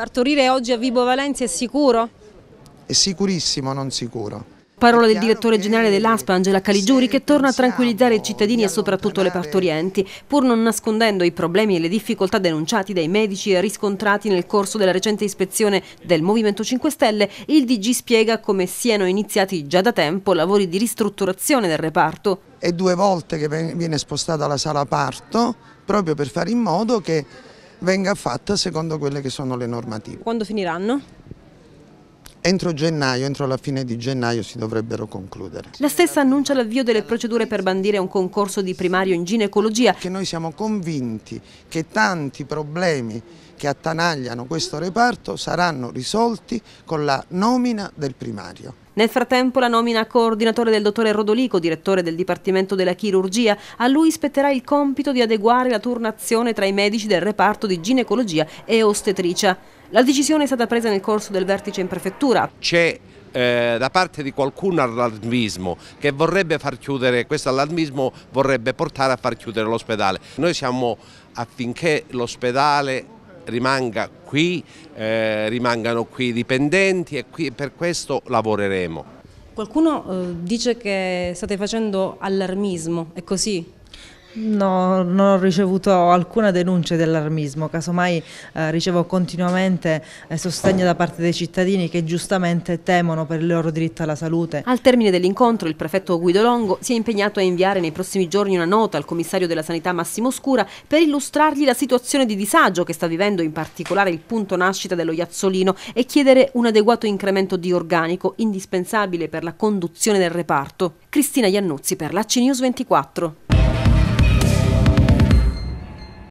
Partorire oggi a Vibo Valencia è sicuro? È sicurissimo, non sicuro. Parola del direttore generale dell'ASPA Angela Caligiuri che torna a tranquillizzare i cittadini e soprattutto le partorienti, pur non nascondendo i problemi e le difficoltà denunciati dai medici e riscontrati nel corso della recente ispezione del Movimento 5 Stelle, il DG spiega come siano iniziati già da tempo lavori di ristrutturazione del reparto. È due volte che viene spostata la sala parto proprio per fare in modo che venga fatta secondo quelle che sono le normative. Quando finiranno? Entro gennaio, entro la fine di gennaio si dovrebbero concludere. La stessa annuncia l'avvio delle procedure per bandire un concorso di primario in ginecologia. Che noi siamo convinti che tanti problemi che attanagliano questo reparto saranno risolti con la nomina del primario. Nel frattempo la nomina a coordinatore del dottore Rodolico, direttore del Dipartimento della Chirurgia, a lui spetterà il compito di adeguare la turnazione tra i medici del reparto di ginecologia e ostetricia. La decisione è stata presa nel corso del vertice in prefettura. C'è eh, da parte di qualcuno allarmismo che vorrebbe far chiudere, questo allarmismo vorrebbe portare a far chiudere l'ospedale. Noi siamo affinché l'ospedale rimanga qui, eh, rimangano qui i dipendenti e qui, per questo lavoreremo. Qualcuno eh, dice che state facendo allarmismo, è così? No, non ho ricevuto alcuna denuncia dell'armismo, casomai eh, ricevo continuamente eh, sostegno da parte dei cittadini che giustamente temono per il loro diritto alla salute. Al termine dell'incontro il prefetto Guido Longo si è impegnato a inviare nei prossimi giorni una nota al commissario della sanità Massimo Scura per illustrargli la situazione di disagio che sta vivendo in particolare il punto nascita dello Iazzolino e chiedere un adeguato incremento di organico indispensabile per la conduzione del reparto. Cristina Iannuzzi per l'AC News 24.